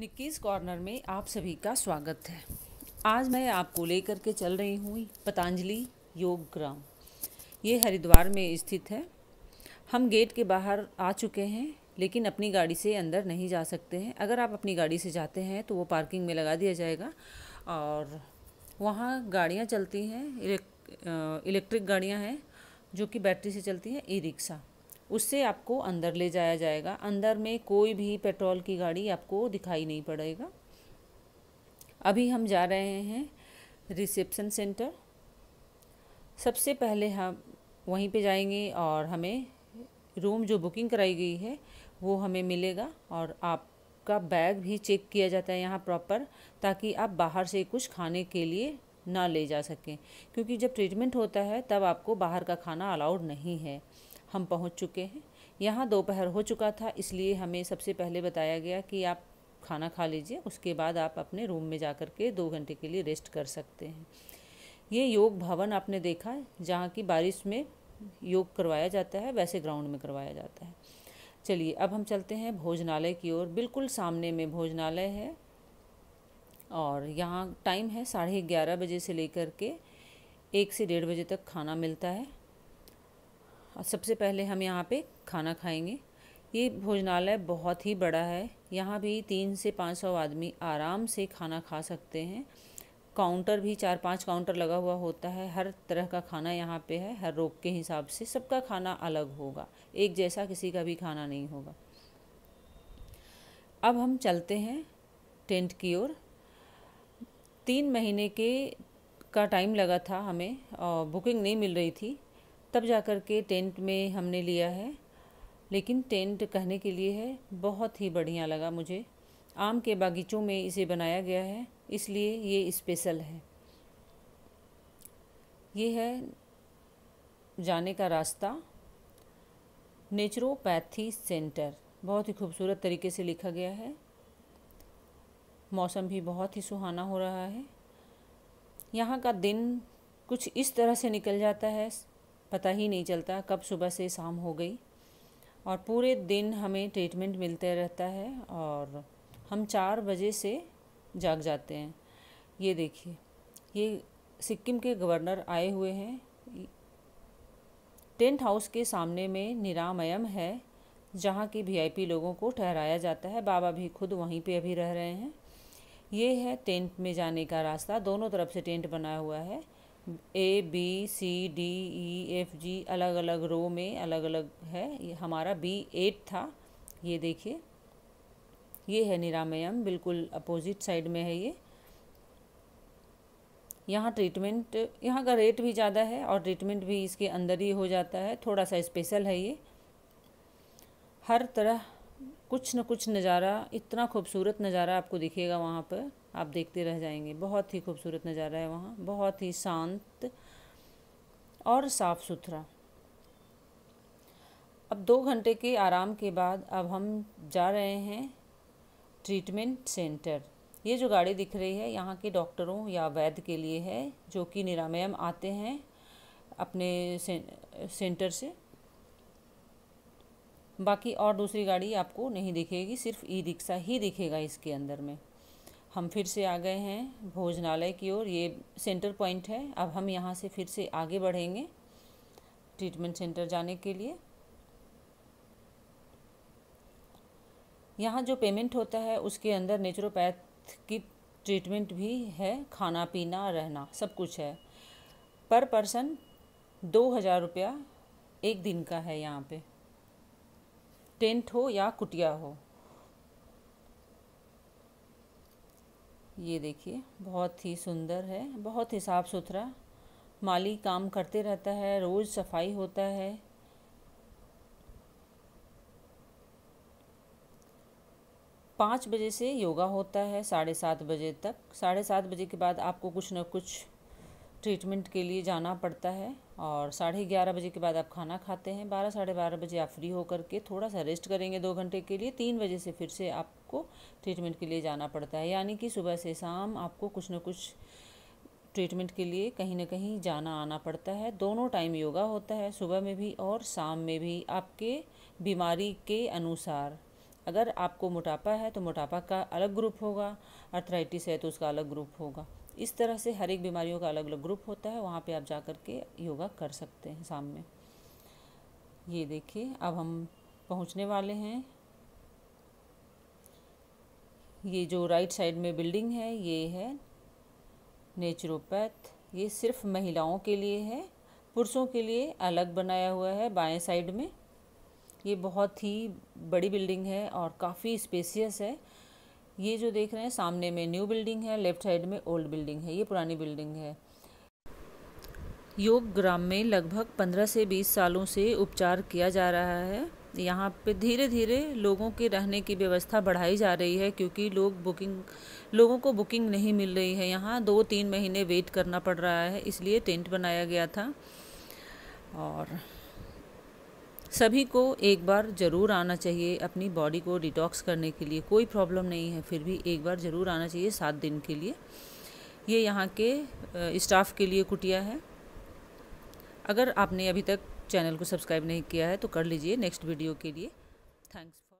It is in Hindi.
निक्कीज़ कॉर्नर में आप सभी का स्वागत है आज मैं आपको लेकर के चल रही हूँ पतंजलि योग ग्राम ये हरिद्वार में स्थित है हम गेट के बाहर आ चुके हैं लेकिन अपनी गाड़ी से अंदर नहीं जा सकते हैं अगर आप अपनी गाड़ी से जाते हैं तो वो पार्किंग में लगा दिया जाएगा और वहाँ गाड़ियाँ चलती हैं इलेक्ट्रिक गाड़ियाँ हैं जो कि बैटरी से चलती हैं ई रिक्शा उससे आपको अंदर ले जाया जाएगा अंदर में कोई भी पेट्रोल की गाड़ी आपको दिखाई नहीं पड़ेगा अभी हम जा रहे हैं रिसेप्शन सेंटर सबसे पहले हम वहीं पे जाएंगे और हमें रूम जो बुकिंग कराई गई है वो हमें मिलेगा और आपका बैग भी चेक किया जाता है यहाँ प्रॉपर ताकि आप बाहर से कुछ खाने के लिए ना ले जा सकें क्योंकि जब ट्रीटमेंट होता है तब आपको बाहर का खाना अलाउड नहीं है हम पहुंच चुके हैं यहाँ दोपहर हो चुका था इसलिए हमें सबसे पहले बताया गया कि आप खाना खा लीजिए उसके बाद आप अपने रूम में जा कर के दो घंटे के लिए रेस्ट कर सकते हैं ये योग भवन आपने देखा है जहाँ की बारिश में योग करवाया जाता है वैसे ग्राउंड में करवाया जाता है चलिए अब हम चलते हैं भोजनालय की ओर बिल्कुल सामने में भोजनालय है और यहाँ टाइम है साढ़े ग्यारह बजे से लेकर के एक से डेढ़ बजे तक खाना मिलता है सबसे पहले हम यहाँ पे खाना खाएंगे ये भोजनालय बहुत ही बड़ा है यहाँ भी तीन से पाँच सौ आदमी आराम से खाना खा सकते हैं काउंटर भी चार पांच काउंटर लगा हुआ होता है हर तरह का खाना यहाँ पे है हर रोग के हिसाब से सबका खाना अलग होगा एक जैसा किसी का भी खाना नहीं होगा अब हम चलते हैं टेंट की ओर तीन महीने के का टाइम लगा था हमें बुकिंग नहीं मिल रही थी तब जा कर के टेंट में हमने लिया है लेकिन टेंट कहने के लिए है बहुत ही बढ़िया लगा मुझे आम के बागीचों में इसे बनाया गया है इसलिए ये स्पेशल है ये है जाने का रास्ता नेचुरोपैथी सेंटर बहुत ही खूबसूरत तरीके से लिखा गया है मौसम भी बहुत ही सुहाना हो रहा है यहाँ का दिन कुछ इस तरह से निकल जाता है पता ही नहीं चलता कब सुबह से शाम हो गई और पूरे दिन हमें ट्रीटमेंट मिलते रहता है और हम चार बजे से जाग जाते हैं ये देखिए ये सिक्किम के गवर्नर आए हुए हैं टेंट हाउस के सामने में निरामयम है जहाँ के वीआईपी लोगों को ठहराया जाता है बाबा भी खुद वहीं पे अभी रह रहे हैं ये है टेंट में जाने का रास्ता दोनों तरफ से टेंट बना हुआ है A B C D E F G अलग अलग रो में अलग अलग है ये हमारा बी एट था ये देखिए ये है निरामयम बिल्कुल अपोजिट साइड में है ये यहाँ ट्रीटमेंट यहाँ का रेट भी ज़्यादा है और ट्रीटमेंट भी इसके अंदर ही हो जाता है थोड़ा सा स्पेशल है ये हर तरह कुछ न कुछ नज़ारा इतना खूबसूरत नज़ारा आपको दिखेगा वहाँ पर आप देखते रह जाएंगे बहुत ही खूबसूरत नज़ारा है वहाँ बहुत ही शांत और साफ़ सुथरा अब दो घंटे के आराम के बाद अब हम जा रहे हैं ट्रीटमेंट सेंटर ये जो गाड़ी दिख रही है यहाँ के डॉक्टरों या वैद्य के लिए है जो कि निरामयम आते हैं अपने सेंटर से बाकी और दूसरी गाड़ी आपको नहीं दिखेगी सिर्फ ई रिक्शा ही दिखेगा इसके अंदर में हम फिर से आ गए हैं भोजनालय की ओर ये सेंटर पॉइंट है अब हम यहाँ से फिर से आगे बढ़ेंगे ट्रीटमेंट सेंटर जाने के लिए यहाँ जो पेमेंट होता है उसके अंदर नेचुरोपैथ की ट्रीटमेंट भी है खाना पीना रहना सब कुछ है पर पर्सन दो हज़ार रुपया एक दिन का है यहाँ पे टेंट हो या कुटिया हो ये देखिए बहुत ही सुंदर है बहुत ही साफ़ सुथरा माली काम करते रहता है रोज़ सफाई होता है पाँच बजे से योगा होता है साढ़े सात बजे तक साढ़े सात बजे के बाद आपको कुछ ना कुछ ट्रीटमेंट के लिए जाना पड़ता है और साढ़े ग्यारह बजे के बाद आप खाना खाते हैं बारह साढ़े बारह बजे आप फ्री होकर के थोड़ा सा रेस्ट करेंगे दो घंटे के लिए तीन बजे से फिर से आपको ट्रीटमेंट के लिए जाना पड़ता है यानी कि सुबह से शाम आपको कुछ ना कुछ ट्रीटमेंट के लिए कहीं ना कहीं जाना आना पड़ता है दोनों टाइम योगा होता है सुबह में भी और शाम में भी आपके बीमारी के अनुसार अगर आपको मोटापा है तो मोटापा का अलग ग्रुप होगा अर्थराइटिस है तो उसका अलग ग्रुप होगा इस तरह से हर एक बीमारियों का अलग अलग ग्रुप होता है वहाँ पे आप जा कर के योगा कर सकते हैं सामने ये देखिए अब हम पहुँचने वाले हैं ये जो राइट साइड में बिल्डिंग है ये है नेचुरोपैथ ये सिर्फ महिलाओं के लिए है पुरुषों के लिए अलग बनाया हुआ है बाएं साइड में ये बहुत ही बड़ी बिल्डिंग है और काफ़ी स्पेसियस है ये जो देख रहे हैं सामने में न्यू बिल्डिंग है लेफ्ट साइड में ओल्ड बिल्डिंग है ये पुरानी बिल्डिंग है योग ग्राम में लगभग 15 से 20 सालों से उपचार किया जा रहा है यहाँ पे धीरे धीरे लोगों के रहने की व्यवस्था बढ़ाई जा रही है क्योंकि लोग बुकिंग लोगों को बुकिंग नहीं मिल रही है यहाँ दो तीन महीने वेट करना पड़ रहा है इसलिए टेंट बनाया गया था और सभी को एक बार ज़रूर आना चाहिए अपनी बॉडी को डिटॉक्स करने के लिए कोई प्रॉब्लम नहीं है फिर भी एक बार ज़रूर आना चाहिए सात दिन के लिए ये यहाँ के स्टाफ के लिए कुटिया है अगर आपने अभी तक चैनल को सब्सक्राइब नहीं किया है तो कर लीजिए नेक्स्ट वीडियो के लिए थैंक्स